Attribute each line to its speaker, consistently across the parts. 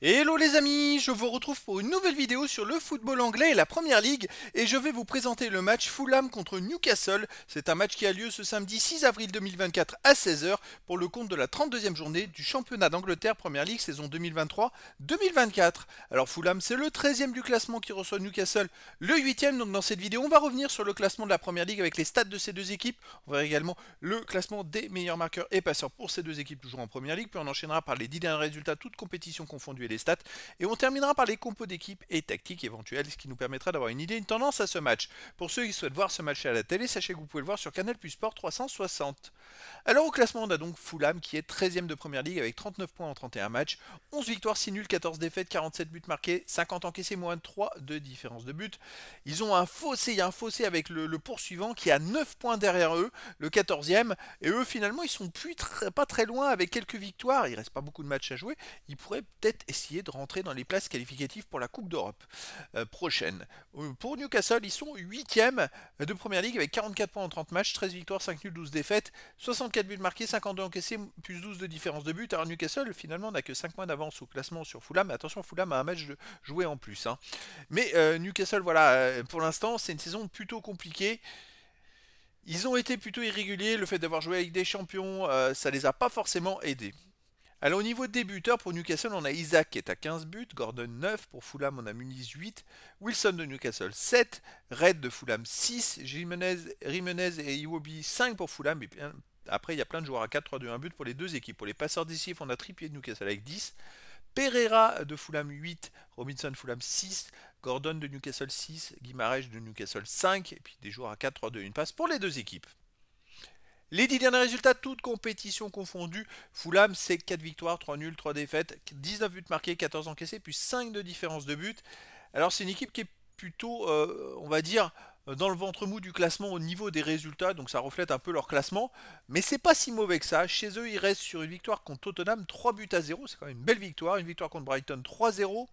Speaker 1: Hello les amis, je vous retrouve pour une nouvelle vidéo sur le football anglais et la première ligue et je vais vous présenter le match Fulham contre Newcastle. C'est un match qui a lieu ce samedi 6 avril 2024 à 16h pour le compte de la 32e journée du championnat d'Angleterre Première Ligue saison 2023-2024. Alors Fulham c'est le 13e du classement qui reçoit Newcastle, le 8e donc dans cette vidéo on va revenir sur le classement de la première ligue avec les stats de ces deux équipes. On verra également le classement des meilleurs marqueurs et passeurs pour ces deux équipes toujours en première ligue puis on enchaînera par les 10 derniers résultats toutes compétitions confondues les stats. Et on terminera par les compos d'équipe et tactiques éventuelles, ce qui nous permettra d'avoir une idée, une tendance à ce match. Pour ceux qui souhaitent voir ce match à la télé, sachez que vous pouvez le voir sur Canal Plus Sport 360. Alors au classement, on a donc Fulham qui est 13 e de première ligue avec 39 points en 31 matchs, 11 victoires, 6 nuls, 14 défaites, 47 buts marqués, 50 encaissés, moins de 3 de différence de but. Ils ont un fossé, il y a un fossé avec le, poursuivant qui a 9 points derrière eux, le 14 e et eux finalement ils sont plus très, pas très loin avec quelques victoires, il reste pas beaucoup de matchs à jouer, ils pourraient peut-être essayer essayer de rentrer dans les places qualificatives pour la Coupe d'Europe euh, prochaine. Euh, pour Newcastle, ils sont 8 de Première Ligue avec 44 points en 30 matchs, 13 victoires, 5 nuls, 12 défaites, 64 buts marqués, 52 encaissés, plus 12 de différence de but. Alors Newcastle, finalement, n'a que 5 points d'avance au classement sur Fulham. Attention, Fulham a un match de jouer en plus. Hein. Mais euh, Newcastle, voilà, pour l'instant, c'est une saison plutôt compliquée. Ils ont été plutôt irréguliers, le fait d'avoir joué avec des champions, ça les a pas forcément aidés. Alors au niveau des buteurs, pour Newcastle, on a Isaac qui est à 15 buts, Gordon 9, pour Fulham on a Muniz 8, Wilson de Newcastle 7, Red de Fulham 6, Jimenez, Rimenez et Iwobi 5 pour Fulham, et bien, après il y a plein de joueurs à 4, 3, 2, 1 but pour les deux équipes. Pour les passeurs d'ici, on a Trippier de Newcastle avec 10, Pereira de Fulham 8, Robinson Fulham 6, Gordon de Newcastle 6, Guimarães de Newcastle 5, et puis des joueurs à 4, 3, 2, 1 passe pour les deux équipes. Les 10 derniers résultats, toutes compétitions confondues. Fulham, c'est 4 victoires, 3 nuls, 3 défaites, 19 buts marqués, 14 encaissés, puis 5 de différence de but. Alors c'est une équipe qui est plutôt, euh, on va dire, dans le ventre mou du classement au niveau des résultats, donc ça reflète un peu leur classement. Mais c'est pas si mauvais que ça. Chez eux, ils restent sur une victoire contre Tottenham, 3 buts à 0. C'est quand même une belle victoire. Une victoire contre Brighton, 3-0.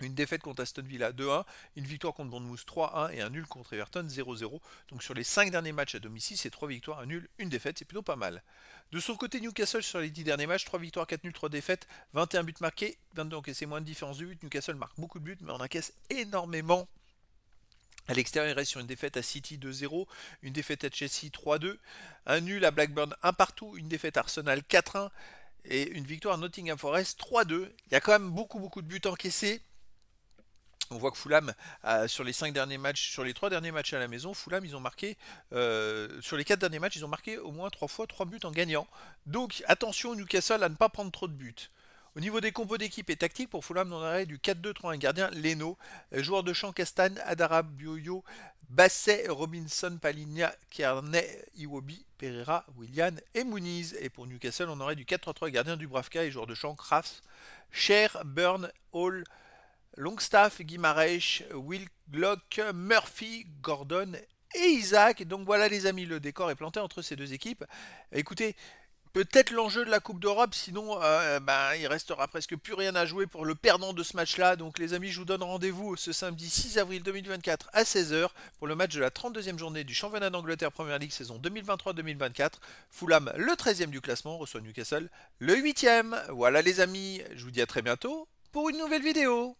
Speaker 1: Une défaite contre Aston Villa 2-1, une victoire contre Bournemouth 3-1 et un nul contre Everton 0-0. Donc sur les 5 derniers matchs à domicile, c'est 3 victoires, un nul, une défaite, c'est plutôt pas mal. De son côté, Newcastle sur les 10 derniers matchs, 3 victoires, 4 nuls, 3 défaites, 21 buts marqués, 22 encaissés, moins de différence de but. Newcastle marque beaucoup de buts, mais en encaisse énormément. À l'extérieur, il reste sur une défaite à City 2-0, une défaite à Chelsea 3-2, un nul à Blackburn 1 partout, une défaite à Arsenal 4-1 et une victoire à Nottingham Forest 3-2. Il y a quand même beaucoup beaucoup de buts encaissés on voit que Fulham, sur les cinq derniers matchs, sur les trois derniers matchs à la maison, Fulham, ils ont marqué, euh, sur les quatre derniers matchs, ils ont marqué au moins trois fois trois buts en gagnant. Donc attention Newcastle à ne pas prendre trop de buts. Au niveau des compos d'équipe et tactique, pour Fulham, on aurait du 4-2-3-1 gardien, Leno, euh, joueur de champ Castan, Adara, Bioyo, Basset, Robinson, Palinia, Kearney, Iwobi, Pereira, Willian et Muniz Et pour Newcastle, on aurait du 4-3-3 gardien Dubravka et joueur de champ Kraft, Cher, Burn, Hall, Longstaff, Guimarech Will Glock, Murphy, Gordon et Isaac. Donc voilà les amis, le décor est planté entre ces deux équipes. Écoutez, peut-être l'enjeu de la Coupe d'Europe, sinon il euh, ne ben, il restera presque plus rien à jouer pour le perdant de ce match-là. Donc les amis, je vous donne rendez-vous ce samedi 6 avril 2024 à 16h pour le match de la 32e journée du championnat d'Angleterre Première League saison 2023-2024. Fulham, le 13e du classement, reçoit Newcastle, le 8e. Voilà les amis, je vous dis à très bientôt pour une nouvelle vidéo.